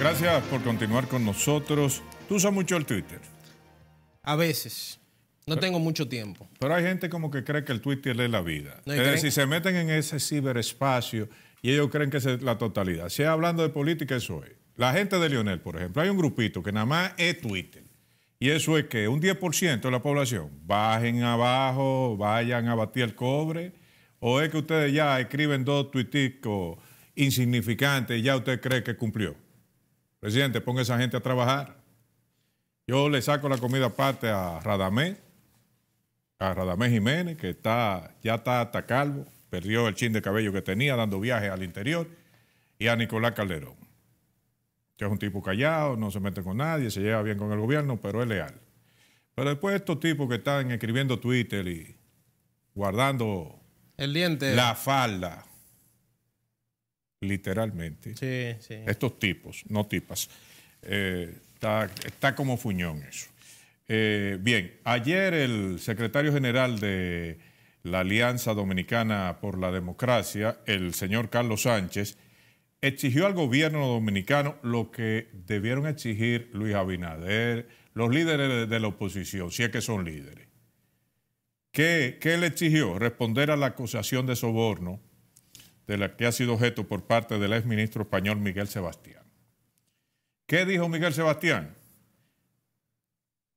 Gracias por continuar con nosotros. ¿Tú usas mucho el Twitter? A veces. No tengo mucho tiempo. Pero hay gente como que cree que el Twitter es la vida. es se meten en ese ciberespacio y ellos creen que es la totalidad. Si hablando de política, eso es. La gente de Lionel, por ejemplo, hay un grupito que nada más es Twitter. Y eso es que un 10% de la población bajen abajo, vayan a batir el cobre. ¿O es que ustedes ya escriben dos tuiticos insignificantes y ya usted cree que cumplió? Presidente, ponga esa gente a trabajar. Yo le saco la comida aparte a Radamé, a Radamé Jiménez, que está, ya está hasta calvo, perdió el chin de cabello que tenía dando viaje al interior, y a Nicolás Calderón, que es un tipo callado, no se mete con nadie, se lleva bien con el gobierno, pero es leal. Pero después estos tipos que están escribiendo Twitter y guardando el diente. la falda, literalmente, sí, sí. estos tipos, no tipas. Eh, está, como fuñón eso. Eh, bien, ayer el secretario general de la Alianza Dominicana por la Democracia, el señor Carlos Sánchez, exigió al gobierno dominicano lo que debieron exigir Luis Abinader, los líderes de la oposición, si es que son líderes. ¿Qué, qué le exigió? Responder a la acusación de soborno de la que ha sido objeto por parte del exministro español Miguel Sebastián. ¿Qué dijo Miguel Sebastián?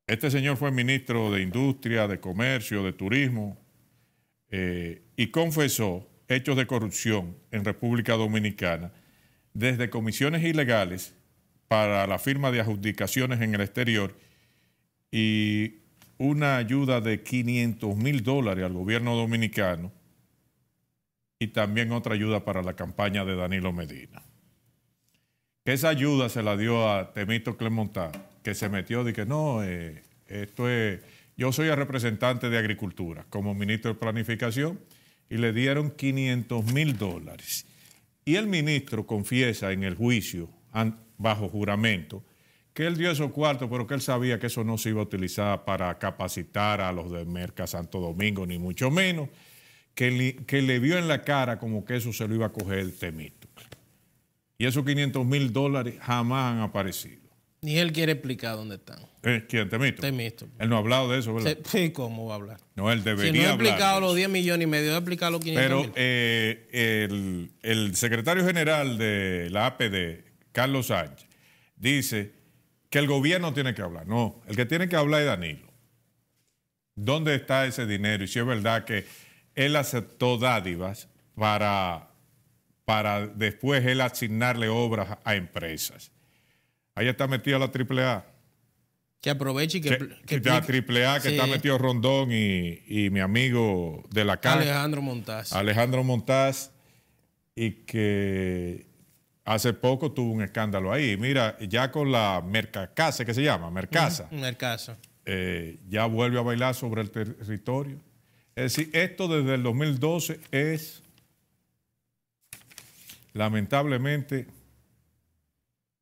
Este señor fue ministro de Industria, de Comercio, de Turismo eh, y confesó hechos de corrupción en República Dominicana desde comisiones ilegales para la firma de adjudicaciones en el exterior y una ayuda de 500 mil dólares al gobierno dominicano y también otra ayuda para la campaña de Danilo Medina. Que esa ayuda se la dio a Temito Clemontá, que se metió de que no, eh, esto es, yo soy el representante de Agricultura como ministro de Planificación y le dieron 500 mil dólares. Y el ministro confiesa en el juicio, bajo juramento, que él dio esos cuartos, pero que él sabía que eso no se iba a utilizar para capacitar a los de Merca Santo Domingo, ni mucho menos, que le, vio en la cara como que eso se lo iba a coger Temito Y esos 500 mil dólares jamás han aparecido. Ni él quiere explicar dónde están. ¿Eh? ¿Quién? Temito, Temisto. Él no ha hablado de eso, ¿verdad? Sí, ¿cómo va a hablar? No, él debería si no ha explicado los 10 millones y medio, a explicar los 500 Pero eh, el, el secretario general de la APD, Carlos Sánchez, dice que el gobierno tiene que hablar. No, el que tiene que hablar es Danilo. ¿Dónde está ese dinero? Y si es verdad que él aceptó dádivas para, para después él asignarle obras a empresas. Ahí está metida la AAA. Que aproveche y que... que, que la AAA que está metido Rondón y, mi amigo de la calle. Alejandro Montaz. Alejandro Montaz y que hace poco tuvo un escándalo ahí. Mira, ya con la Mercacasa, ¿qué se llama? Mercasa. Mercasa. Eh, ya vuelve a bailar sobre el territorio. Es decir, esto desde el 2012 es lamentablemente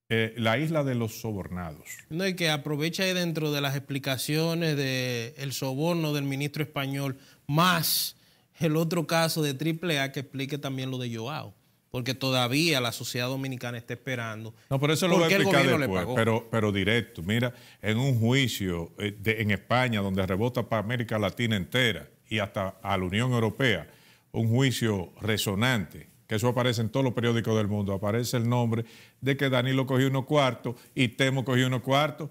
eh, la isla de los sobornados. No, y que aprovecha ahí dentro de las explicaciones del soborno del ministro español, más el otro caso de AAA que explique también lo de Joao. Porque todavía la sociedad dominicana está esperando. No, pero eso lo voy a explicar después, pero, pero directo. Mira, en un juicio eh, en España donde rebota para América Latina entera, y hasta a la Unión Europea, un juicio resonante, que eso aparece en todos los periódicos del mundo, aparece el nombre de que Danilo cogió unos cuartos y Temo cogió unos cuartos.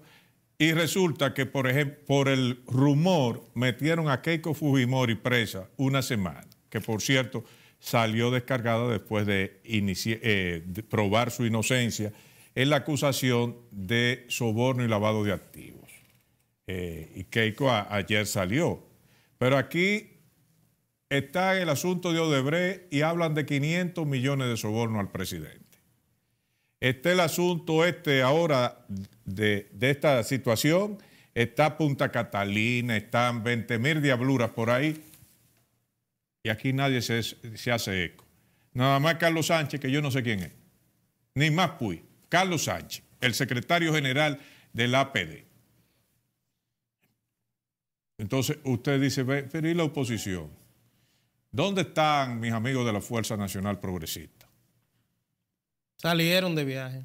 Y resulta que, por ejemplo, por el rumor metieron a Keiko Fujimori presa una semana, que por cierto salió descargada después de, eh, probar su inocencia en la acusación de soborno y lavado de activos. Eh, y Keiko ayer salió. Pero aquí está el asunto de Odebrecht y hablan de 500 millones de soborno al presidente. Está el asunto este ahora de, esta situación. Está Punta Catalina, están 20 mil diabluras por ahí. Y aquí nadie se, se hace eco. Nada más Carlos Sánchez, que yo no sé quién es. Ni más Puy. Pues. Carlos Sánchez, el secretario general del APD. Entonces usted dice, pero ¿y la oposición? ¿Dónde están mis amigos de la Fuerza Nacional Progresista? Salieron de viaje.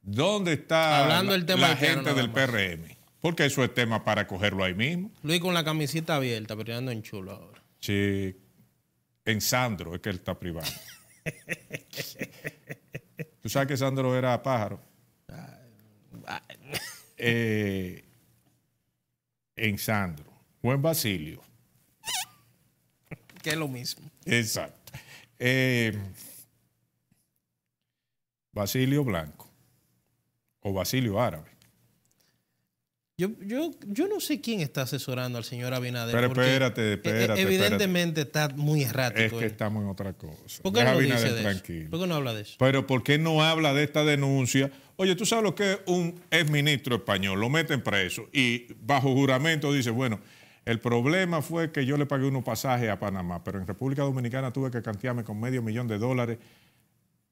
¿Dónde está Hablando la, del gente del PRM? Porque eso es tema para cogerlo ahí mismo. Luis con la camiseta abierta, pero ando en chulo ahora. Sí, en Sandro es que él está privado. Tú sabes que Sandro era pájaro. Eh, en Sandro. Buen Basilio. Que es lo mismo. Exacto. Eh, Basilio Blanco o Basilio Árabe. Yo, yo, no sé quién está asesorando al señor Abinader. Pero e-, espérate, espérate. Evidentemente está muy errático. Es que ¿eh? estamos en otra cosa. ¿Por qué no habla de eso? Pero ¿por qué no habla de esta denuncia? Oye, tú sabes lo que es un exministro español, lo meten preso y bajo juramento dice, bueno, el problema fue que yo le pagué unos pasajes a Panamá, pero en República Dominicana tuve que cantearme con medio millón de dólares.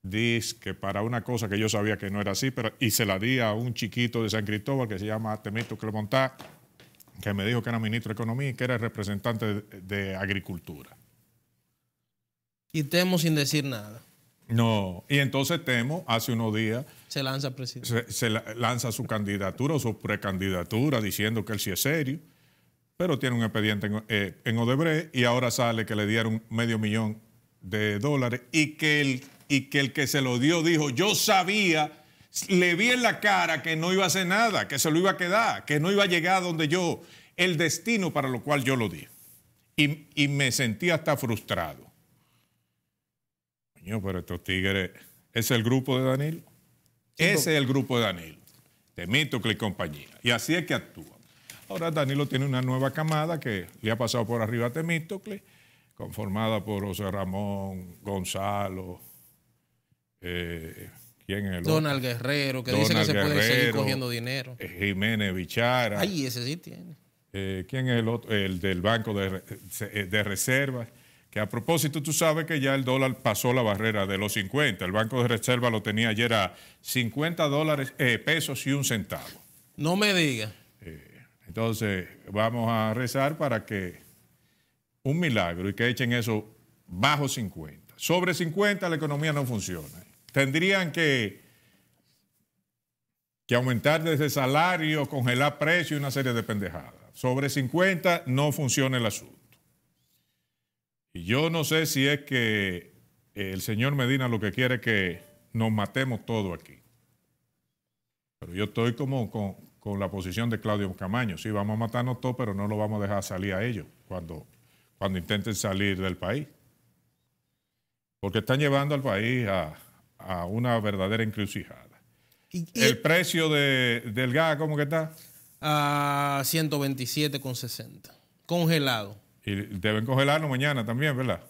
Dice que para una cosa que yo sabía que no era así, pero, y se la di a un chiquito de San Cristóbal que se llama Temito Clemontá, que me dijo que era ministro de Economía y que era representante de, Agricultura. Y Temo sin decir nada. No, y entonces Temo hace unos días... Se lanza, se lanza su candidatura o su precandidatura diciendo que él sí es serio pero tiene un expediente eh, en, Odebrecht y ahora sale que le dieron medio millón de dólares y que, el, y que el que se lo dio dijo, yo sabía, le vi en la cara que no iba a hacer nada, que se lo iba a quedar, que no iba a llegar donde yo, el destino para lo cual yo lo di. Y, me sentí hasta frustrado. Señor, pero estos tigres, ¿es el grupo de Danilo? Ese es el grupo de Danilo, de mito y compañía. Y así es que actúan. Ahora Danilo tiene una nueva camada que le ha pasado por arriba a Temístocles, conformada por José Ramón, Gonzalo, eh, ¿quién es el Donald Guerrero, que dice que se puede seguir cogiendo dinero. Eh, Jiménez Bichara. Ay, ese sí tiene. Eh, ¿Quién es el otro? El del Banco de, de Reservas. Que a propósito, tú sabes que ya el dólar pasó la barrera de los 50. El Banco de Reserva lo tenía ayer a 50 dólares, pesos y un centavo. No me digas. Entonces, vamos a rezar para que un milagro y que echen eso bajo 50. Sobre 50 la economía no funciona. Tendrían que, que aumentar desde salario, congelar precios y una serie de pendejadas. Sobre 50 no funciona el asunto. Y yo no sé si es que el señor Medina lo que quiere es que nos matemos todo aquí. Pero yo estoy como, con con la posición de Claudio Camaño. Sí, vamos a matarnos todos, pero no lo vamos a dejar salir a ellos cuando, cuando intenten salir del país. Porque están llevando al país a, una verdadera encrucijada. ¿Y, el precio del gas cómo que está? A 127,60. Congelado. Y deben congelarlo mañana también, ¿verdad?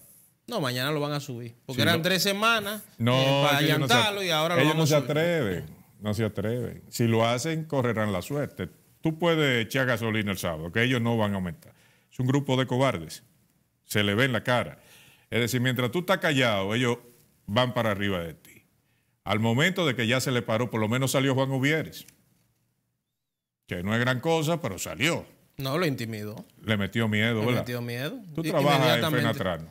No, mañana lo van a subir. Porque eran tres semanas no, eh, para allantarlo y ahora lo ellos vamos no se atreven. No se atreven. Si lo hacen, correrán la suerte. Tú puedes echar gasolina el sábado, que ellos no van a aumentar. Es un grupo de cobardes. Se le ve en la cara. Es decir, mientras tú estás callado, ellos van para arriba de ti. Al momento de que ya se le paró, por lo menos salió Juan Uvieres. Que no es gran cosa, pero salió. No, lo intimidó. Le metió miedo, Le metió miedo. Tú trabajas en Fenatrano.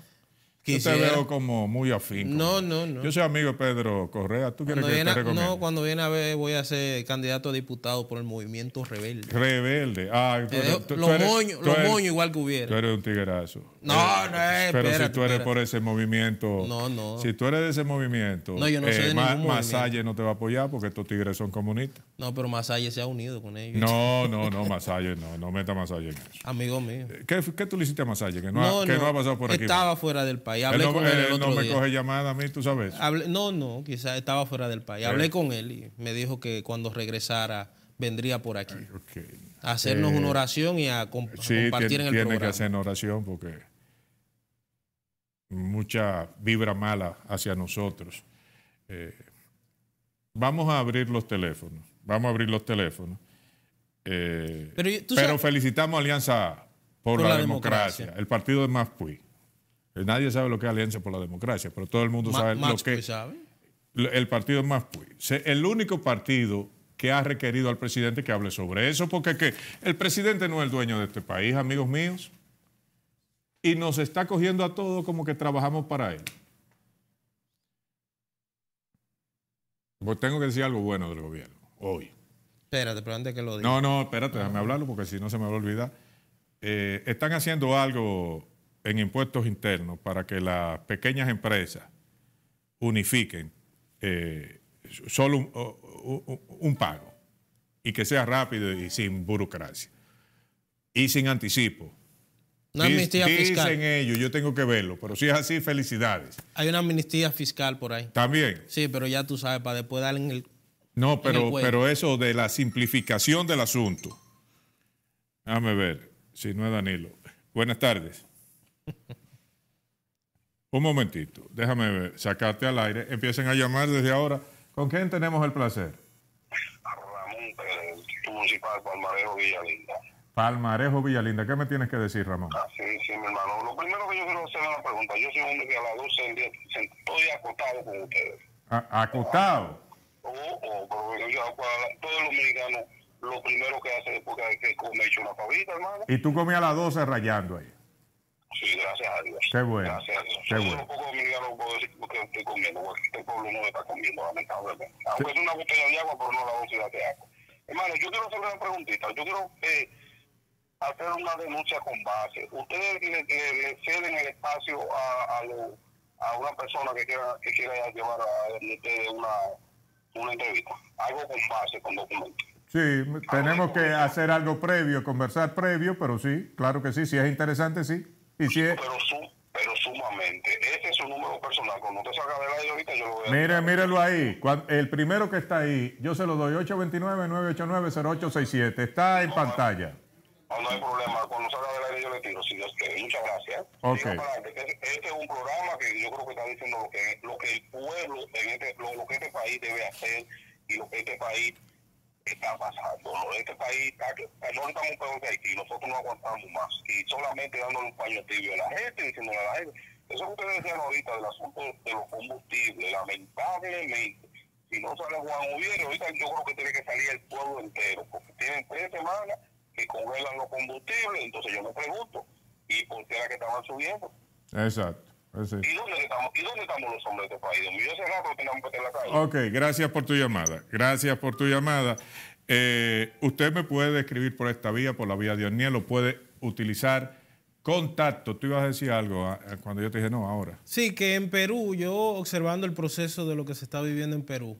Yo te veo como muy afín. No, no, no. Yo soy amigo de Pedro Correa. ¿Tú No, cuando viene a ver, voy a ser candidato a diputado por el movimiento rebelde. Rebelde. Ah, eh, Los moños, igual que hubiera. Tú eres un tiguerazo. No, eh, no es. Eh, pero si tú eres por ese movimiento. No, no. Si tú eres de ese movimiento. No, yo no Masalle no te va a apoyar porque estos tigres son comunistas. No, pero Masalle se ha unido con ellos. No, no, no, Masalle no. No meta Masalle en eso. Amigo mío. ¿Qué, tú le hiciste a Masalle? Que no, ha, pasado por aquí. Estaba fuera del país no, me coge llamada a mí, tú sabes. no, no, quizás estaba fuera del país. Hablé eh. con él y me dijo que cuando regresara vendría por aquí. A hacernos una eh, oración y a, compartir en el programa. Tiene que hacer una oración porque mucha vibra mala hacia nosotros. Eh, vamos a abrir los teléfonos. Vamos a abrir los teléfonos. pero, felicitamos Alianza por, la, democracia, el partido de puy eh, nadie sabe lo que es Alianza por la Democracia, pero todo el mundo sabe lo que sabe. El partido más el único partido que ha requerido al presidente que hable sobre eso, porque el presidente no es el dueño de este país, amigos míos, y nos está cogiendo a todos como que trabajamos para él. Pues tengo que decir algo bueno del gobierno hoy. Espérate, pero antes que lo diga. No, no, espérate, déjame hablarlo porque si no se me va a olvidar. Eh, están haciendo algo en impuestos internos para que las pequeñas empresas unifiquen eh, solo un, pago y que sea rápido y sin burocracia y sin anticipo. Una amnistía Dicen ellos, yo tengo que verlo, pero si es así, felicidades. Hay una amnistía fiscal por ahí. También. Sí, pero ya tú sabes, para después darle en el. No, pero, pero eso de la simplificación del asunto. Déjame ver, si no es Danilo. Buenas tardes. Un momentito, déjame sacarte al aire. Empiecen a llamar desde ahora. ¿Con quién tenemos el placer? Ramón municipal Palmarejo Villalinda. Palmarejo Villalinda, ¿qué me tienes que decir, Ramón? Ah, sí, sí, mi hermano. Lo primero que yo quiero hacer es una pregunta. Yo soy un hombre que a las 12 del día estoy acostado con ustedes. ¿Acostado? Oh, oh, pero yo, todo el dominicano lo primero que hace es porque hay que comer una pavita, hermano. ¿Y tú comías a las 12 rayando ahí? Sí, gracias a Dios. Qué bueno. Gracias Qué Un poco de puedo decir porque estoy comiendo, porque este pueblo no está comiendo, lamentablemente. Aunque es una botella de agua, pero no la búsqueda de agua. Hermano, yo quiero hacer una preguntita. Yo quiero eh, hacer una denuncia con base. Ustedes le, ceden el espacio a, a, a, una persona que quiera, que quiera llevar a una, una entrevista. Algo con base, con documentos. Sí, tenemos que hacer algo previo, conversar previo, pero sí, claro que sí, si es interesante, sí es... pero, pero, sumamente. Ese es su número personal. Cuando usted salga del aire ahorita, yo lo voy a... Mire, mírelo ahí. el primero que está ahí, yo se lo doy. 829-989-0867. Está en pantalla. No, hay problema. Cuando salga del aire, yo le tiro. Si Dios quiere. Eh, muchas gracias. Okay. Este, este, es un programa que yo creo que está diciendo lo que, lo que el pueblo, en este, lo, lo que este país debe hacer y lo que este país está pasando. Este país, no estamos peor que Haití, nosotros no aguantamos más. Y solamente dándole un paño tibio a la gente, diciéndole a la gente. Eso que ustedes decían ahorita del asunto de los combustibles, lamentablemente, si no sale Juan Gobierno, ahorita yo creo que tiene que salir el pueblo entero, porque tienen tres semanas que congelan los combustibles, entonces yo me pregunto, ¿y por qué era que estaban subiendo? Exacto. Pues ¿Y, dónde estamos, los hombres de este país? Yo rato tenemos que en la calle. Ok, gracias por tu llamada. Gracias por tu llamada. Eh, usted me puede escribir por esta vía, por la vía de Orniel, puede utilizar. Contacto, tú ibas a decir algo ah, eh, cuando yo te dije no, ahora. Sí, que en Perú, yo observando el proceso de lo que se está viviendo en Perú,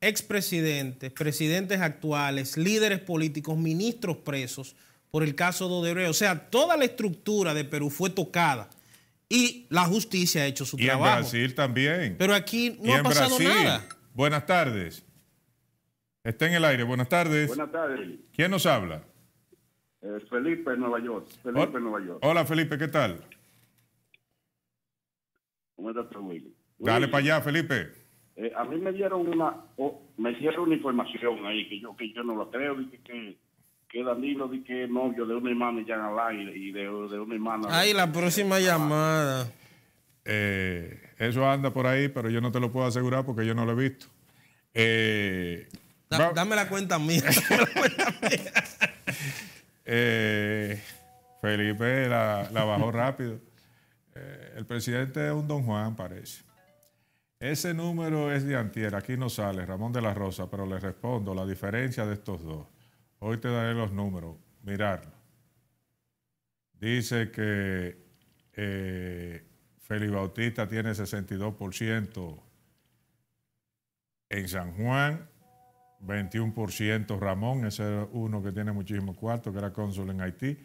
expresidentes, presidentes actuales, líderes políticos, ministros presos por el caso de Odebrecht. O sea, toda la estructura de Perú fue tocada y la justicia ha hecho su trabajo. Y en Brasil también. Pero aquí no ha en pasado Brasil. nada. Buenas tardes. Está en el aire. Buenas tardes. Buenas tardes. ¿Quién nos habla? es eh, Felipe, Nueva York. Felipe, Hola. Nueva York. Hola, Felipe, ¿qué tal? ¿Cómo estás, Felipe? Dale para allá, Felipe. Eh, a mí me dieron una, oh, me dieron una información ahí que yo, que yo no la creo y que que Danilo di que novio de una hermana aire y de, una hermana. Ay, la próxima ah. llamada. Eh, eso anda por ahí, pero yo no te lo puedo asegurar porque yo no lo he visto. Eh, dame la cuenta mía. Eh, Felipe la, la, bajó rápido. el presidente es un don Juan, parece. Ese número es de antier, aquí no sale, Ramón de la Rosa, pero le respondo la diferencia de estos dos. Hoy te daré los números, mirarlo. Dice que eh, Félix Bautista tiene 62% en San Juan, 21% Ramón, ese es uno que tiene muchísimos cuartos, que era cónsul en Haití,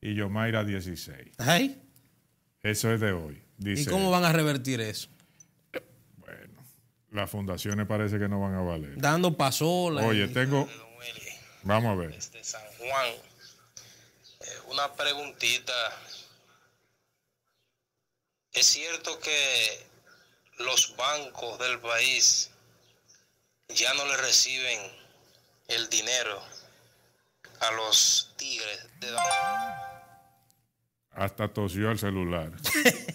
y Yomaira 16. ¿Ahí? Eso es de hoy. ¿Y cómo van a revertir eso? Bueno, las fundaciones parece que no van a valer. Dando pasola. Oye, tengo Vamos a ver. Desde San Juan. Eh, una preguntita. Es cierto que los bancos del país ya no le reciben el dinero a los tigres de Don... Hasta tosió el celular.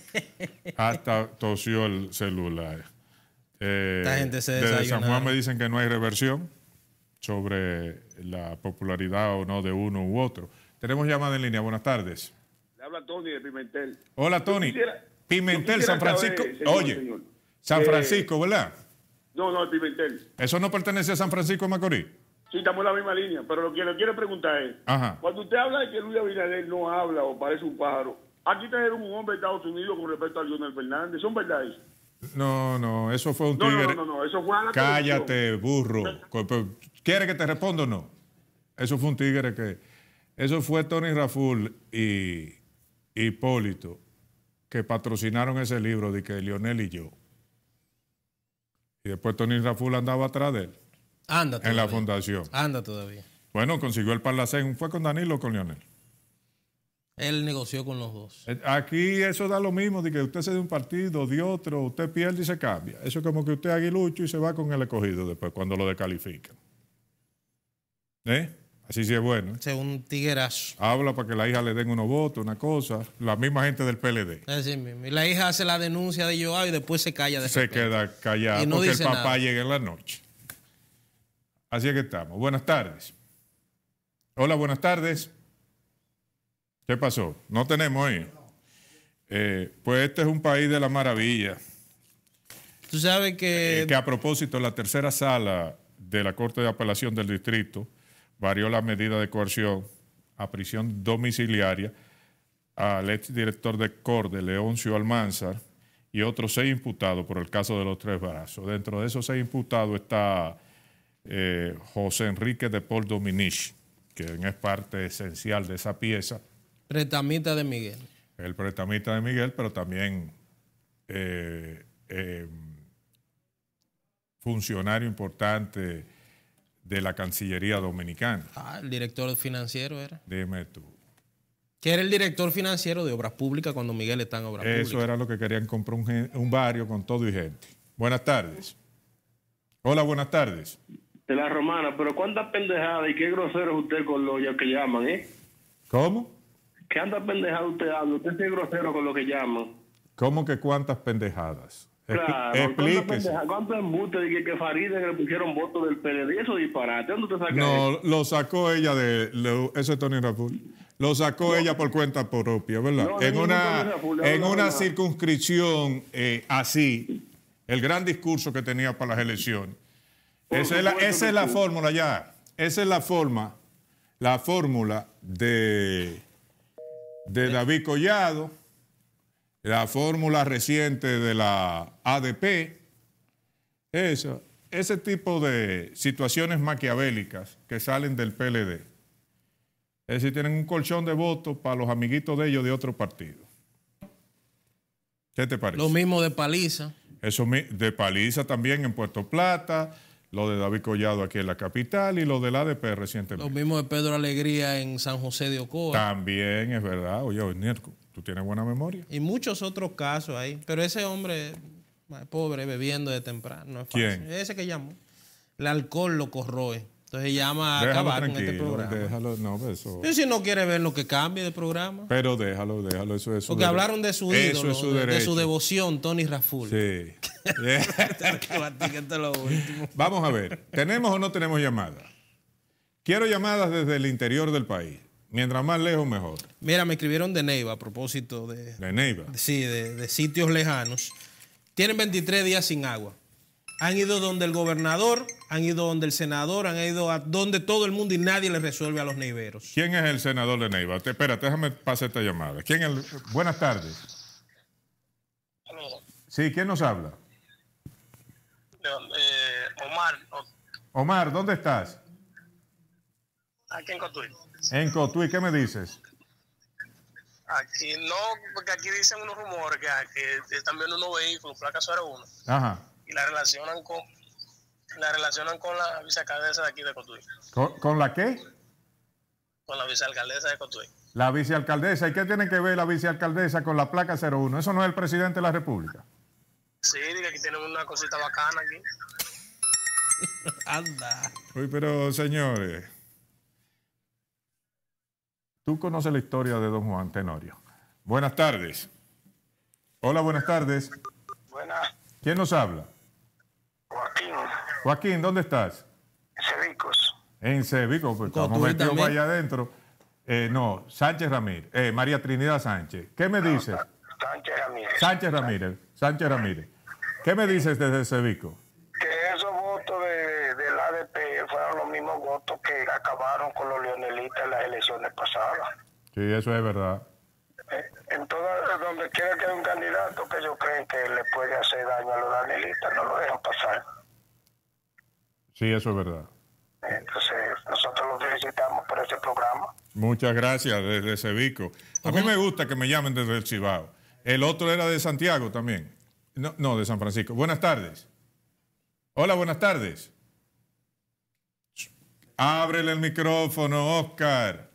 Hasta tosió el celular. Eh, San Juan me dicen que no hay reversión sobre la popularidad o no de uno u otro. Tenemos llamada en línea. Buenas tardes. Le habla Tony de Pimentel. Hola, Tony. Pimentel, San Francisco. Oye, San eh, Francisco, ¿verdad? No, no, de Pimentel. ¿Eso no pertenece a San Francisco Macorís? Sí, estamos en la misma línea, pero lo que le quiero preguntar es, Ajá. cuando usted habla de que Luis Abinader no habla o parece un pájaro, aquí tenemos un hombre de Estados Unidos con respecto a Lionel Fernández, ¿son verdad eso? No, no, eso fue un no, tigre. No, no, no, eso fue a la Cállate, burro. Pues, ¿Quiere que te responda o no? Eso fue un tigre que. Eso fue Tony Raful y Hipólito que patrocinaron ese libro de que Lionel y yo. Y después Tony Raful andaba atrás de él. Anda todavía. En la fundación. Anda todavía. Bueno, consiguió el Parlacén. ¿Fue con Danilo o con Lionel? Él negoció con los dos. Eh, aquí eso da lo mismo, de que usted se de un partido, de otro, usted pierde y se cambia. Eso es como que usted aguilucho y se va con el escogido después cuando lo descalifican. ¿Eh? Así sí es bueno. ¿eh? Es un tiguerazo. Habla para que la hija le den unos votos, una cosa. La misma gente del PLD. Así Y la hija hace la denuncia de Joao y después se calla. De se queda callada porque el papá llega en la noche. Así es que estamos. Buenas tardes. Hola, buenas tardes. ¿Qué pasó? No tenemos ahí. Eh, pues este es un país de la maravilla. Tú sabes que... que a propósito, la tercera sala de la Corte de Apelación del Distrito varió la medida de coerción a prisión domiciliaria al exdirector de CORDE, Leoncio Almanzar, y otros seis imputados por el caso de los tres brazos. Dentro de esos seis imputados está eh, José Enrique de Paul Dominich, que es parte esencial de esa pieza. Pretamita de Miguel. El pretamita de Miguel, pero también eh, eh, funcionario importante de la Cancillería Dominicana. Ah, el director financiero era. Dime tú. Que era el director financiero de Obras Públicas cuando Miguel está en Obras Eso Públicas. Eso era lo que querían comprar un, barrio con todo y gente. Buenas tardes. Hola, buenas tardes. De la romana, pero cuántas pendejadas y qué grosero es usted con lo que llaman, ¿eh? ¿Cómo? ¿Qué anda pendejada usted habla? Usted es grosero con lo que llaman. ¿Cómo que cuántas pendejadas? Claro, Explíquese. ¿cuánto embuste de que, que Faride le pusieron votos del PLD? Eso disparate, ¿dónde te No, lo sacó ella de, ese es Tony Raful. Lo sacó ella por cuenta propia, ¿verdad? en una, en una circunscripción eh, así, el gran discurso que tenía para las elecciones. Esa es, la, fórmula ya. Esa es la forma, la fórmula de, de eh. David Collado la fórmula reciente de la ADP, ese tipo de situaciones maquiavélicas que salen del PLD. Es decir, tienen un colchón de votos para los amiguitos de ellos de otro partido. ¿Qué te parece? Lo mismo de Paliza. Eso de Paliza también en Puerto Plata, lo de David Collado aquí en la capital y lo del ADP recientemente. Lo mismo de Pedro Alegría en San José de Ocoa. También es verdad, oye, hoy es tiene buena memoria. Y muchos otros casos ahí. Pero ese hombre, pobre, bebiendo de temprano, es Ese que llamó. El alcohol lo corroe. Entonces llama a acabar con este programa. Déjalo, no, pues eso. si no quiere ver lo que cambie de programa. Pero déjalo, déjalo, eso es su Porque hablaron de su de, su devoción, Tony Raful. Sí. Vamos a ver, ¿tenemos o no tenemos llamadas? Quiero llamadas desde el interior del país. Mientras más lejos, mejor. Mira, me escribieron de Neiva a propósito de. ¿De Neiva? sí, de, sitios lejanos. Tienen 23 días sin agua. Han ido donde el gobernador, han ido donde el senador, han ido a donde todo el mundo y nadie les resuelve a los neiveros. ¿Quién es el senador de Neiva? Te, espérate, déjame pasar esta llamada. ¿Quién buenas tardes. Sí, ¿quién nos habla? Eh, Omar. Omar, ¿dónde estás? Aquí en Cotuí. En Cotuí, ¿qué me dices? Aquí no, porque aquí dicen unos rumores que, están viendo unos vehículos, placa 01. Ajá. Y la relacionan con la relacionan con la vicealcaldesa de aquí de Cotuí. ¿Con, ¿Con, la qué? Con la vicealcaldesa de Cotuí. La vicealcaldesa. ¿Y qué tiene que ver la vicealcaldesa con la placa 01? Eso no es el presidente de la República. Sí, que tienen una cosita bacana aquí. Anda. Uy, pero señores. Tú conoces la historia de don Juan Tenorio. Buenas tardes. Hola, buenas tardes. Buenas. ¿Quién nos habla? Joaquín. Joaquín, ¿dónde estás? En Cevicos. En Cebicos, pues allá adentro. Eh, no, Sánchez Ramírez, eh, María Trinidad Sánchez. ¿Qué me dices? Sánchez Ramírez. Sánchez Ramírez, Sánchez Ramírez. ¿Qué me dices desde Cevicos? mismos votos que acabaron con los leonelistas en las elecciones pasadas. Sí, eso es verdad. Eh, en toda, eh, donde quiera que haya un candidato que ellos creen que le puede hacer daño a los leonelistas, no lo dejan pasar. Sí, eso es verdad. Entonces, nosotros los felicitamos por ese programa. Muchas gracias desde Cevico. A mí me gusta que me llamen desde el Chibao. El otro era de Santiago también. No, no, de San Francisco. Buenas tardes. Hola, buenas tardes. Ábrele el micrófono, Oscar.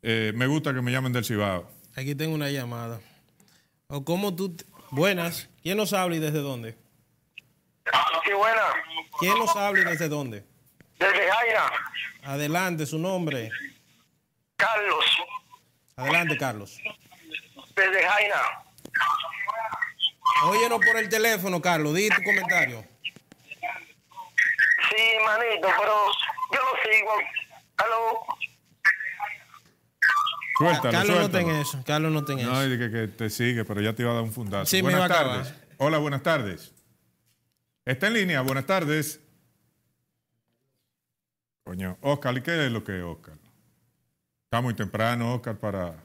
Eh, me gusta que me llamen del Cibao. Aquí tengo una llamada. O cómo tú... Buenas. ¿Quién nos habla y desde dónde? Sí, ¿Quién nos habla y desde dónde? Desde Jaina. Adelante, su nombre. Carlos. Adelante, Carlos. Desde Jaina. Óyelo por el teléfono, Carlos. Di tu comentario. Sí, manito, pero Carlos no eso, Carlos no ten eso. No, que, te sigue, pero ya te iba a dar un fundazo. Sí, buenas tardes. Hola, buenas tardes. Está en línea, buenas tardes. Coño, Oscar, ¿y qué es lo que es Oscar? Está muy temprano, Oscar, para.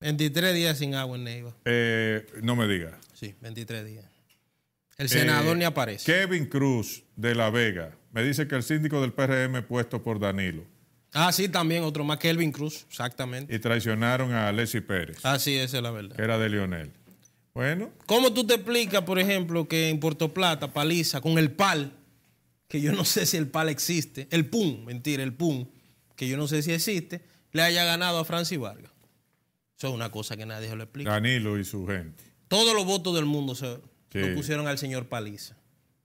23 días sin agua en Neiva. Eh, no me diga Sí, 23 días. El senador eh, ni aparece. Kevin Cruz de La Vega me dice que el síndico del PRM puesto por Danilo. Ah, sí, también otro más, Kelvin Cruz, exactamente. Y traicionaron a Alessi Pérez. Ah, sí, esa es la verdad. Que era de Lionel. Bueno. ¿Cómo tú te explicas, por ejemplo, que en Puerto Plata, Paliza, con el PAL, que yo no sé si el PAL existe, el pum, mentira, el pum, que yo no sé si existe, le haya ganado a Francis Vargas? Eso es una cosa que nadie se lo explica. Danilo y su gente. Todos los votos del mundo se lo pusieron al señor Paliza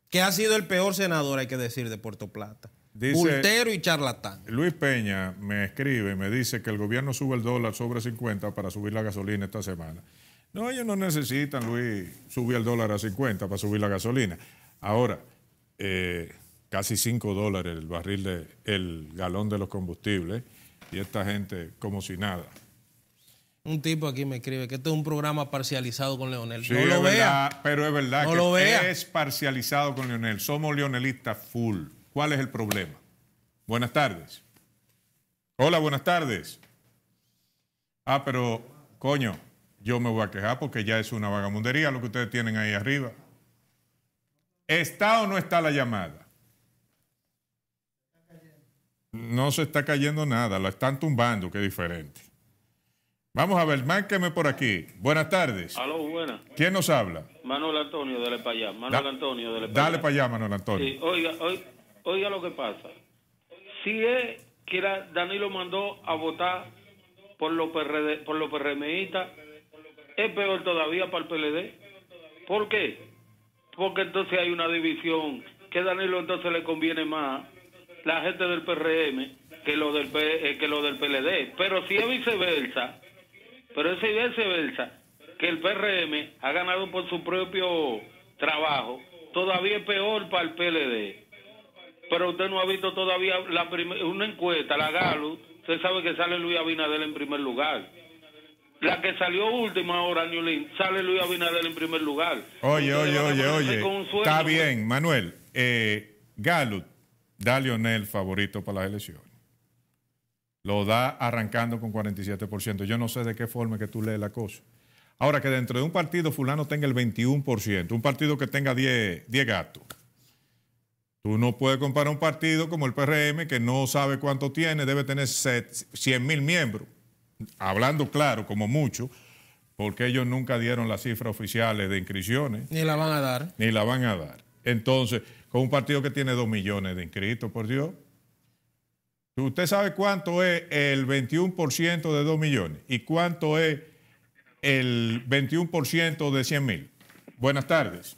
que ha sido el peor senador, hay que decir, de Puerto Plata. Pultero y charlatán. Luis Peña me escribe, me dice que el gobierno sube el dólar sobre 50 para subir la gasolina esta semana. No, ellos no necesitan, Luis, subir el dólar a 50 para subir la gasolina. Ahora, eh, casi 5 dólares el barril, de, el galón de los combustibles, y esta gente como si nada. Un tipo aquí me escribe que esto es un programa parcializado con Leonel. no lo vea. pero es verdad que es parcializado con Leonel. Somos leonelistas full. ¿Cuál es el problema? Buenas tardes. Hola, buenas tardes. Ah, pero, coño, yo me voy a quejar porque ya es una vagamundería lo que ustedes tienen ahí arriba. ¿Está o no está la llamada? No se está cayendo nada, Lo están tumbando, Qué diferente. Vamos a ver, márqueme por aquí. Buenas tardes. Aló, buenas. ¿Quién nos habla? Manuel Antonio, dale para allá. Manuel Antonio, dale para allá. Dale para allá, Manuel Antonio. oiga, oiga, oiga, lo que pasa. Si es que Danilo mandó a votar por los, por los PRMistas, es peor todavía para el PLD. ¿Por qué? Porque entonces hay una división que Danilo entonces le conviene más la gente del PRM que lo del, eh, que lo del PLD. Pero si es viceversa pero es viceversa que el PRM ha ganado por su propio trabajo, todavía es peor para el PLD. Pero usted no ha visto todavía la una encuesta, la Galo, usted sabe que sale Luis Abinadel en primer lugar. La que salió última ahora, Newlin, sale Luis Abinadel en primer lugar. Oye, oye, oye, oye. Está bien, Manuel. Eh, da a favorito para las elecciones lo da arrancando con 47%. Yo no sé de qué forma que tú lees la cosa. Ahora, que dentro de un partido fulano tenga el 21%, un partido que tenga 10, 10 gatos. Tú no puedes comparar un partido como el PRM que no sabe cuánto tiene, debe tener 100 mil miembros, hablando claro, como mucho, porque ellos nunca dieron las cifras oficiales de inscripciones. Ni la van a dar. Ni la van a dar. Entonces, con un partido que tiene 2 millones de inscritos, por Dios, Usted sabe cuánto es el 21% de 2 millones y cuánto es el 21% de 100 mil. Buenas tardes.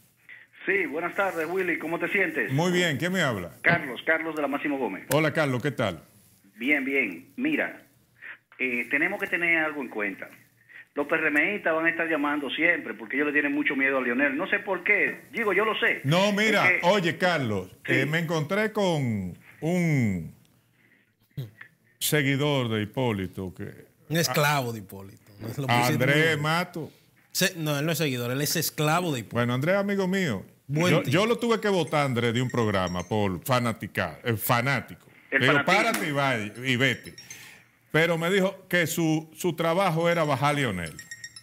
Sí, buenas tardes, Willy. ¿Cómo te sientes? Muy bien. ¿Quién me habla? Carlos, Carlos de la Máximo Gómez. Hola, Carlos. ¿Qué tal? Bien, bien. Mira, eh, tenemos que tener algo en cuenta. Los PRMistas van a estar llamando siempre porque ellos le tienen mucho miedo a Lionel. No sé por qué. Digo, yo lo sé. No, mira, oye, Carlos, eh, me encontré con un seguidor de Hipólito. Que, un esclavo de Hipólito. Andrés Mato. no, él no es seguidor, él es esclavo de Hipólito. Bueno, Andrés, amigo mío. Yo, lo tuve que votar, Andrés, de un programa por fanática eh, fanático. ...pero párate y, vete. Pero me dijo que su, su trabajo era bajar a Leonel.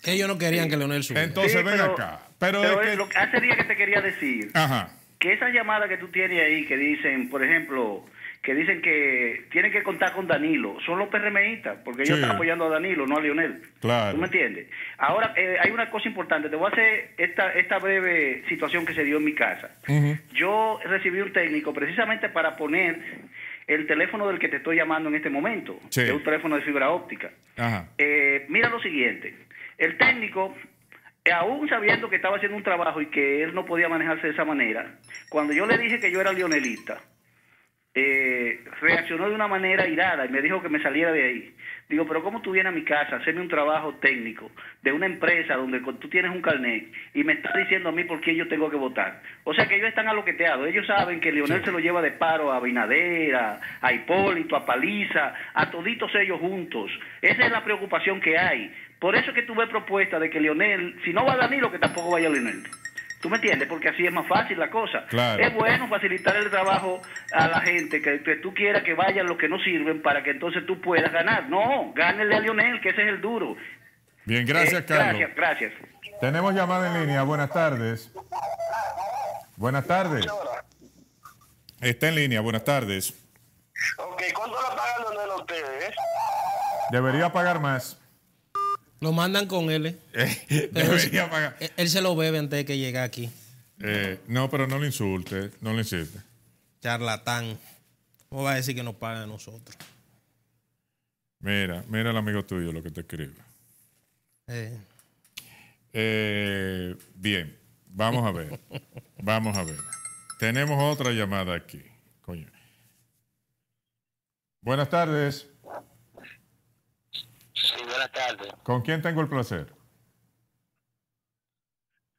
Que ellos no querían que Leonel subiera. Entonces, ven pero, acá. Pero, es que... hace días que te quería decir Ajá. que esa llamada que tú tienes ahí que dicen, por ejemplo, que dicen que tienen que contar con Danilo, son los PRMistas, porque ellos están apoyando a Danilo, no a Lionel. Claro. ¿Tú me entiendes? Ahora, eh, hay una cosa importante, te voy a hacer esta, esta breve situación que se dio en mi casa. Yo recibí un técnico precisamente para poner el teléfono del que te estoy llamando en este momento, es un teléfono de fibra óptica. Eh, mira lo siguiente, el técnico eh, aún sabiendo que estaba haciendo un trabajo y que él no podía manejarse de esa manera, cuando yo le dije que yo era lionelista, eh, reaccionó de una manera irada y me dijo que me saliera de ahí. Digo, pero ¿cómo tú vienes a mi casa a hacerme un trabajo técnico de una empresa donde tú tienes un carnet y me estás diciendo a mí por qué yo tengo que votar? O sea que ellos están aloqueteados. Ellos saben que Leonel se lo lleva de paro a Binadera, a Hipólito, a Paliza, a toditos ellos juntos. Esa es la preocupación que hay. Por eso que tuve propuesta de que Leonel, si no va a Danilo, que tampoco vaya Leonel. ¿Tú me entiendes? Porque así es más fácil la cosa. Es bueno facilitar el trabajo a la gente, que, tú quieras que vayan los que no sirven para que entonces tú puedas ganar. No, gánele a Lionel, que ese es el duro. Bien, gracias, eh, Carlos. Gracias, gracias. Tenemos llamada en línea. Buenas tardes. Buenas tardes. Está en línea. Buenas tardes. ¿cuánto la pagan ustedes? Debería pagar más. Lo mandan con eh. él. él, se lo bebe antes de que llegue aquí. Eh, no, pero no le insulte, no le insulte. Charlatán. ¿Cómo va a decir que nos pagan a nosotros? Mira, mira el amigo tuyo lo que te escribe. Eh. bien, vamos a ver. vamos a ver. Tenemos otra llamada aquí. Coño. Buenas tardes. Sí, buenas tardes. ¿Con quién tengo el placer?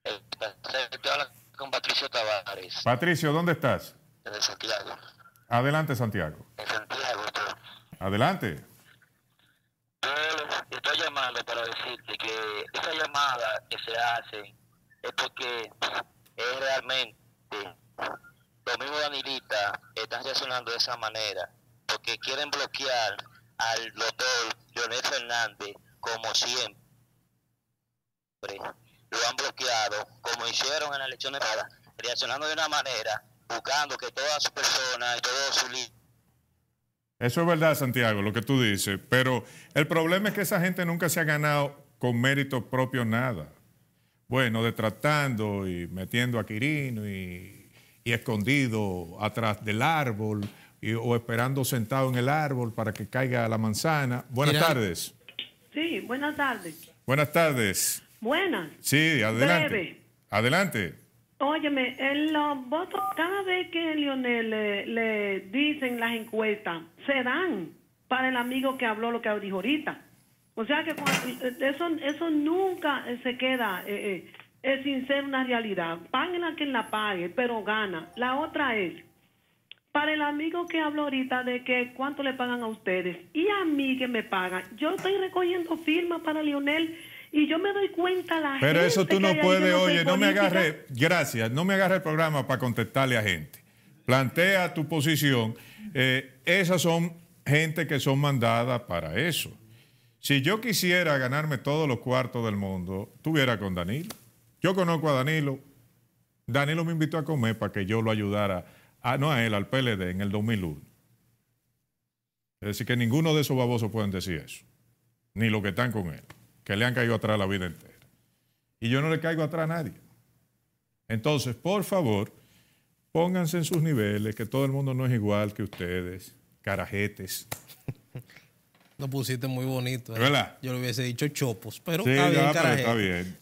El placer con Patricio Tavares. Patricio, ¿dónde estás? En Santiago. Adelante, Santiago. En Santiago, Adelante. Yo estoy llamando para decirte que esa llamada que se hace es porque es realmente los mismos Danilita están reaccionando de esa manera, porque quieren bloquear al doctor Leonel Fernández, como siempre, lo han bloqueado, como hicieron en la elección reaccionando de una manera, buscando que todas sus personas y su líder. eso es verdad, Santiago, lo que tú dices, pero el problema es que esa gente nunca se ha ganado con mérito propio nada. Bueno, detratando y metiendo a Quirino y, y escondido atrás del árbol, o esperando sentado en el árbol para que caiga la manzana. Buenas tardes. Sí, buenas tardes. Buenas tardes. Buenas. Sí, adelante. Adelante. Óyeme, en los votos, cada vez que Lionel le, dicen las encuestas, se dan para el amigo que habló lo que dijo ahorita. O sea que eso, eso nunca se queda eh, eh sin ser una realidad. Páguenla quien la pague, pero gana. La otra es, para el amigo que habló ahorita de que cuánto le pagan a ustedes y a mí que me pagan, yo estoy recogiendo firmas para Lionel y yo me doy cuenta la Pero eso tú no puedes, oye, no me agarre, gracias, no me agarre el programa para contestarle a gente. Plantea tu posición. Eh, esas son gente que son mandadas para eso. Si yo quisiera ganarme todos los cuartos del mundo, tuviera con Danilo. Yo conozco a Danilo. Danilo me invitó a comer para que yo lo ayudara Ah, no a él, al PLD en el 2001. Es decir, que ninguno de esos babosos pueden decir eso, ni los que están con él, que le han caído atrás la vida entera. Y yo no le caigo atrás a nadie. Entonces, por favor, pónganse en sus niveles, que todo el mundo no es igual que ustedes, carajetes. Lo pusiste muy bonito. ¿eh? ¿Verdad? Yo le hubiese dicho chopos, pero está, bien, está bien,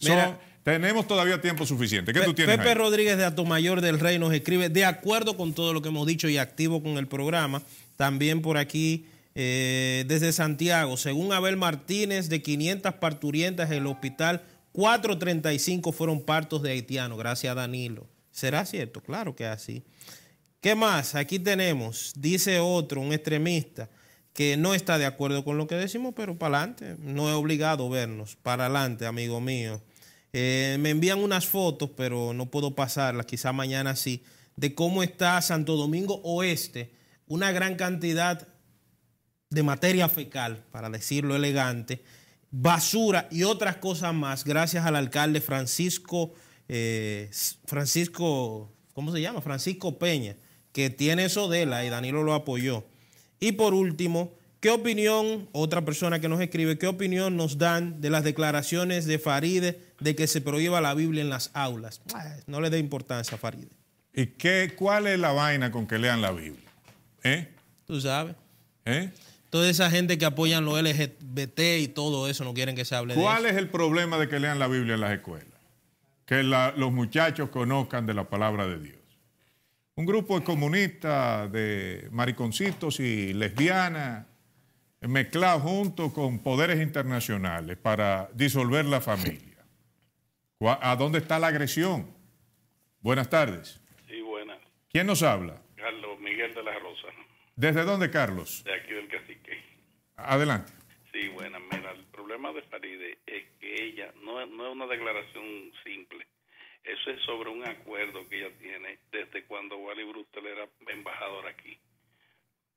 tenemos todavía tiempo suficiente. Pepe Rodríguez de Mayor del Rey nos escribe, de acuerdo con todo lo que hemos dicho y activo con el programa, también por aquí eh, desde Santiago, según Abel Martínez, de 500 parturientas en el hospital, 435 fueron partos de haitianos, gracias a Danilo. ¿Será cierto? Claro que así. ¿Qué más? Aquí tenemos, dice otro, un extremista, que no está de acuerdo con lo que decimos, pero para adelante. No he obligado vernos. Para adelante, amigo mío. Eh, me envían unas fotos, pero no puedo pasarlas, quizá mañana sí, de cómo está Santo Domingo Oeste, una gran cantidad de materia fecal, para decirlo elegante, basura y otras cosas más, gracias al alcalde Francisco, eh, Francisco, ¿cómo se llama? Francisco Peña, que tiene eso de y Danilo lo apoyó. Y por último, ¿Qué opinión, otra persona que nos escribe, qué opinión nos dan de las declaraciones de Faride de que se prohíba la Biblia en las aulas? Ah, no le dé importancia a Faride. ¿Y qué, cuál es la vaina con que lean la Biblia? ¿Eh? Tú sabes. ¿Eh? Toda esa gente que apoyan los LGBT y todo eso no quieren que se hable de eso. ¿Cuál es el problema de que lean la Biblia en las escuelas? Que los muchachos conozcan de la palabra de Dios. Un grupo de comunistas, de mariconcitos y lesbianas mezclado junto con poderes internacionales para disolver la familia. ¿A dónde está la agresión? Buenas tardes. Sí, buenas. ¿Quién nos habla? Carlos Miguel de la Rosa. ¿Desde dónde, Carlos? De aquí del cacique. Adelante. Sí, buenas. Mira, el problema de Faride es que ella no, no es una declaración simple. Eso es sobre un acuerdo que ella tiene desde cuando Wally Brustel era embajador aquí.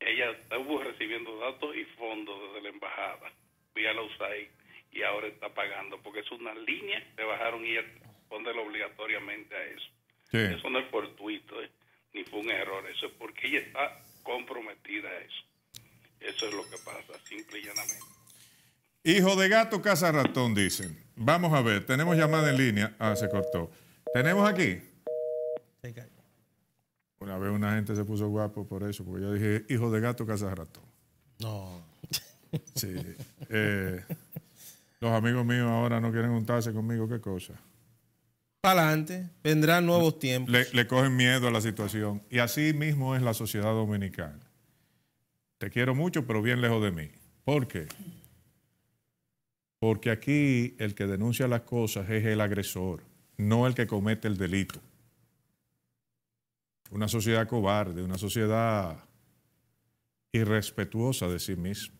Ella estuvo recibiendo datos y fondos desde la embajada, vía la USAID, y ahora está pagando, porque es una línea que bajaron y ella responde obligatoriamente a eso. Eso no es fortuito, ¿eh? ni fue un error, eso es porque ella está comprometida a eso. Eso es lo que pasa, simple y llanamente. Hijo de gato, casa ratón, dicen. Vamos a ver, tenemos llamada en línea. Ah, se cortó. Tenemos aquí. Una vez una gente se puso guapo por eso, porque yo dije, hijo de gato, casa ratón. No. Sí. Eh, los amigos míos ahora no quieren juntarse conmigo, ¿qué cosa? Para adelante, vendrán nuevos tiempos. Le, le, cogen miedo a la situación. Y así mismo es la sociedad dominicana. Te quiero mucho, pero bien lejos de mí. ¿Por qué? Porque aquí el que denuncia las cosas es el agresor, no el que comete el delito una sociedad cobarde, una sociedad irrespetuosa de sí misma.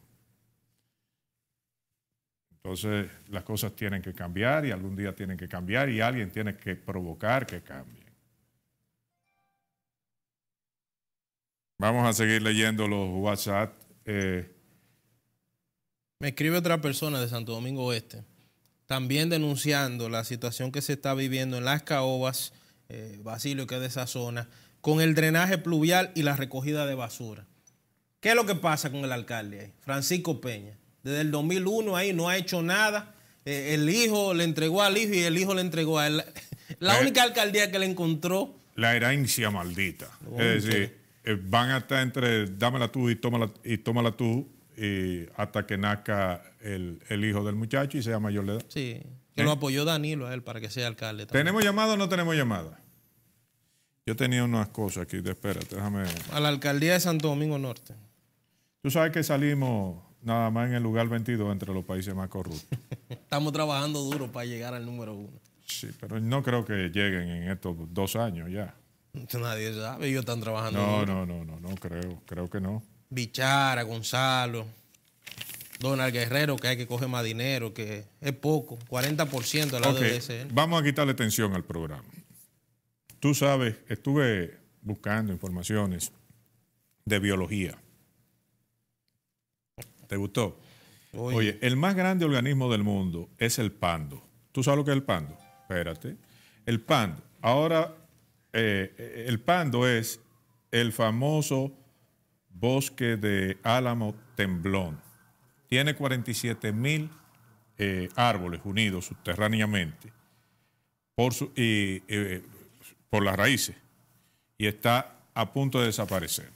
Entonces las cosas tienen que cambiar y algún día tienen que cambiar y alguien tiene que provocar que cambien. Vamos a seguir leyendo los WhatsApp. Eh. Me escribe otra persona de Santo Domingo Oeste, también denunciando la situación que se está viviendo en las caobas, eh, Basilio, que es de esa zona, con el drenaje pluvial y la recogida de basura. ¿Qué es lo que pasa con el alcalde ahí? Francisco Peña. Desde el 2001 ahí no ha hecho nada. Eh, el hijo le entregó al hijo y el hijo le entregó a él. La única alcaldía que le encontró. La herencia maldita. Es decir, eh, van hasta entre dámela tú y tómala, y tú hasta que nazca el, hijo del muchacho y sea mayor de edad. Sí, que ¿Eh? lo apoyó Danilo a él para que sea alcalde. ¿Tenemos llamado o no tenemos llamada? Yo tenía unas cosas aquí, de, espérate, déjame. A la alcaldía de Santo Domingo Norte. Tú sabes que salimos nada más en el lugar 22 entre los países más corruptos. Estamos trabajando duro para llegar al número uno. Sí, pero no creo que lleguen en estos dos años ya. Nadie sabe, ellos están trabajando duro. No, no, no, no creo, creo que no. Bichara, Gonzalo, Donald Guerrero, que hay que coger más dinero, que es poco, 40% a la okay. Vamos a quitarle tensión al programa. Tú sabes, estuve buscando informaciones de biología. ¿Te gustó? Oye. el más grande organismo del mundo es el pando. ¿Tú sabes lo que es el pando? Espérate. El pando. Ahora, eh, el pando es el famoso bosque de álamo temblón. Tiene 47 mil eh, árboles unidos subterráneamente. y, eh, por las raíces y está a punto de desaparecer.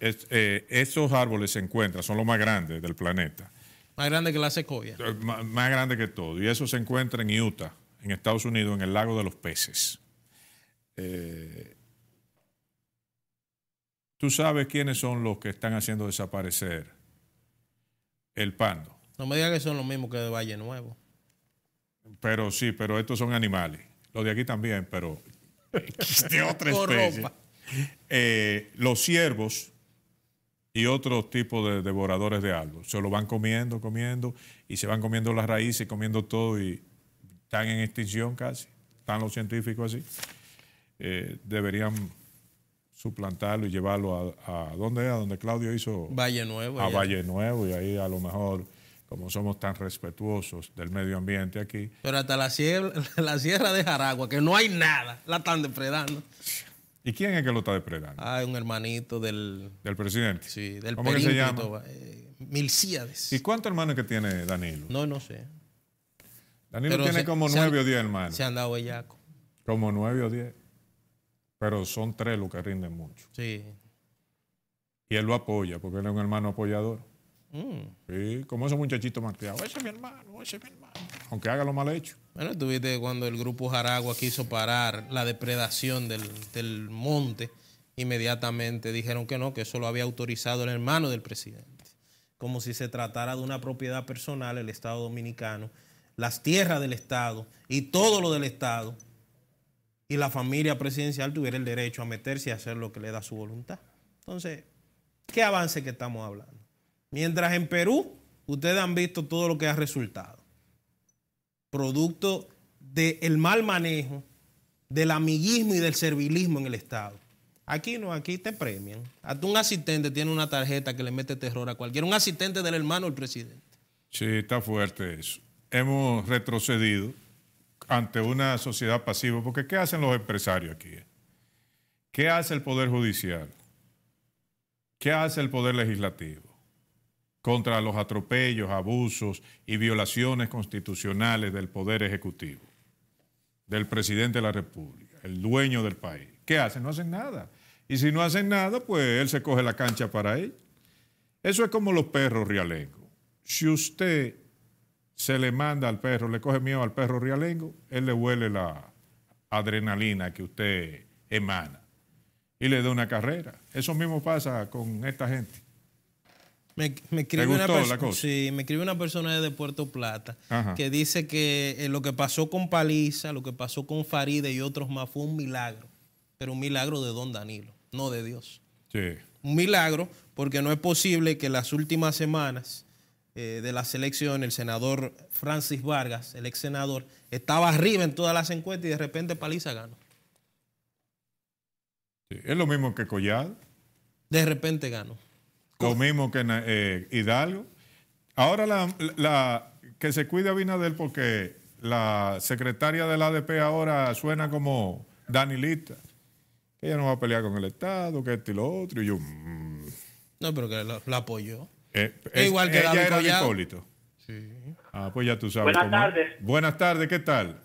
estos eh, esos árboles se encuentran, son los más grandes del planeta. Más grandes que la secoya. Eh, más, grandes grande que todo. Y eso se encuentra en Utah, en Estados Unidos, en el lago de los peces. Eh, Tú sabes quiénes son los que están haciendo desaparecer el pando. No me digas que son los mismos que de Valle Nuevo. Pero sí, pero estos son animales. Lo de aquí también, pero de otra especie. Eh, los ciervos y otros tipos de devoradores de algo. Se lo van comiendo, comiendo, y se van comiendo las raíces, comiendo todo, y están en extinción casi. Están los científicos así. Eh, deberían suplantarlo y llevarlo a, a dónde a donde Claudio hizo Valle Nuevo a Valle Nuevo y ahí a lo mejor como somos tan respetuosos del medio ambiente aquí. Pero hasta la sierra, de Jaragua, que no hay nada, la están depredando. ¿Y quién es que lo está depredando? Ah, un hermanito del... Del presidente. Sí, del ¿Cómo se llama? Eh, ¿Y cuántos hermanos que tiene Danilo? No, no sé. Danilo tiene como nueve o diez hermanos. Se han dado bellaco. Como nueve o diez. Pero son tres los que rinden mucho. Sí. Y él lo apoya, porque él es un hermano apoyador. Mm. Sí, como esos muchachitos Ese es mi hermano, ese es mi hermano. Aunque haga lo mal hecho. Bueno, tuviste cuando el grupo Jaragua quiso parar la depredación del, monte, inmediatamente dijeron que no, que eso lo había autorizado el hermano del presidente. Como si se tratara de una propiedad personal el Estado Dominicano, las tierras del Estado y todo lo del Estado. Y la familia presidencial tuviera el derecho a meterse y hacer lo que le da su voluntad. Entonces, ¿qué avance que estamos hablando? Mientras en Perú, ustedes han visto todo lo que ha resultado. Producto del mal manejo, del amiguismo y del servilismo en el Estado. Aquí no, aquí te premian. Hasta un asistente tiene una tarjeta que le mete terror a cualquiera. Un asistente del hermano del presidente. Sí, está fuerte eso. Hemos retrocedido ante una sociedad pasiva, porque ¿qué hacen los empresarios aquí? ¿Qué hace el Poder Judicial? ¿Qué hace el Poder Legislativo? contra los atropellos, abusos y violaciones constitucionales del Poder Ejecutivo, del presidente de la República, el dueño del país. ¿Qué hacen? No hacen nada. Y si no hacen nada, pues él se coge la cancha para él. Eso es como los perros rialengos. Si usted se le manda al perro, le coge miedo al perro rialengo, él le huele la adrenalina que usted emana y le da una carrera. Eso mismo pasa con esta gente. Me, me escribe una Sí, me una persona de Puerto Plata que dice que eh, lo que pasó con Paliza, lo que pasó con Faride y otros más fue un milagro, pero un milagro de Don Danilo, no de Dios. Un milagro porque no es posible que las últimas semanas eh, de la selección el senador Francis Vargas, el ex senador, estaba arriba en todas las encuestas y de repente Paliza ganó. es lo mismo que Collado. De repente ganó. Lo mismo que eh, Hidalgo. Ahora la, que se cuide Abinadel porque la secretaria del ADP ahora suena como Danilita. Que ella no va a pelear con el Estado, que esto y lo otro. yo... Mm. No, pero que la, apoyó. Eh, igual que ella era Hipólito. Sí. Ah, pues tú sabes. Buenas tardes. Buenas tardes, ¿qué tal?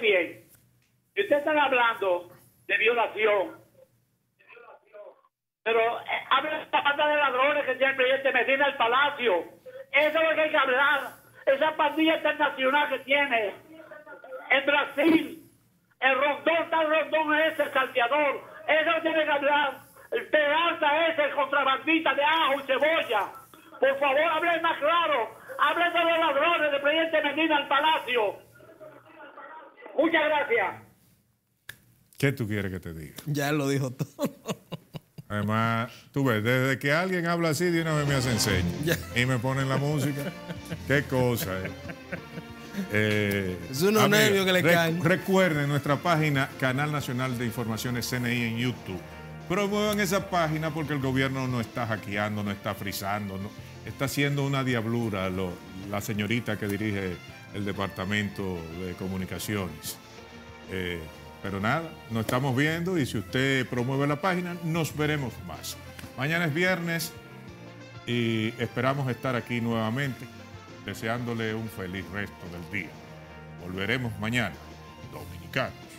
Bien. Usted están hablando de violación pero eh, habla de esta banda de ladrones que tiene el presidente Medina al palacio. Eso es lo que hay que hablar. Esa pandilla internacional que tiene en Brasil, el rondón, tal rondón es el salteador. Eso tiene que hablar. El pedazo es el contrabandista de ajo y cebolla. Por favor, hablen más claro. Hablen de los ladrones del presidente Medina al palacio. Muchas gracias. ¿Qué tú quieres que te diga? Ya lo dijo todo. Además, tú ves, desde que alguien habla así, de una vez me hacen señas. Y me ponen la música. Qué cosa, eh. eh es unos nervios que le Recuerden nuestra página, Canal Nacional de Informaciones CNI en YouTube. Promuevan esa página porque el gobierno no está hackeando, no está frizando, no, está haciendo una diablura la señorita que dirige el Departamento de Comunicaciones. Eh, pero nada, nos estamos viendo y si usted promueve la página, nos veremos más. Mañana es viernes y esperamos estar aquí nuevamente deseándole un feliz resto del día. Volveremos mañana, dominicanos.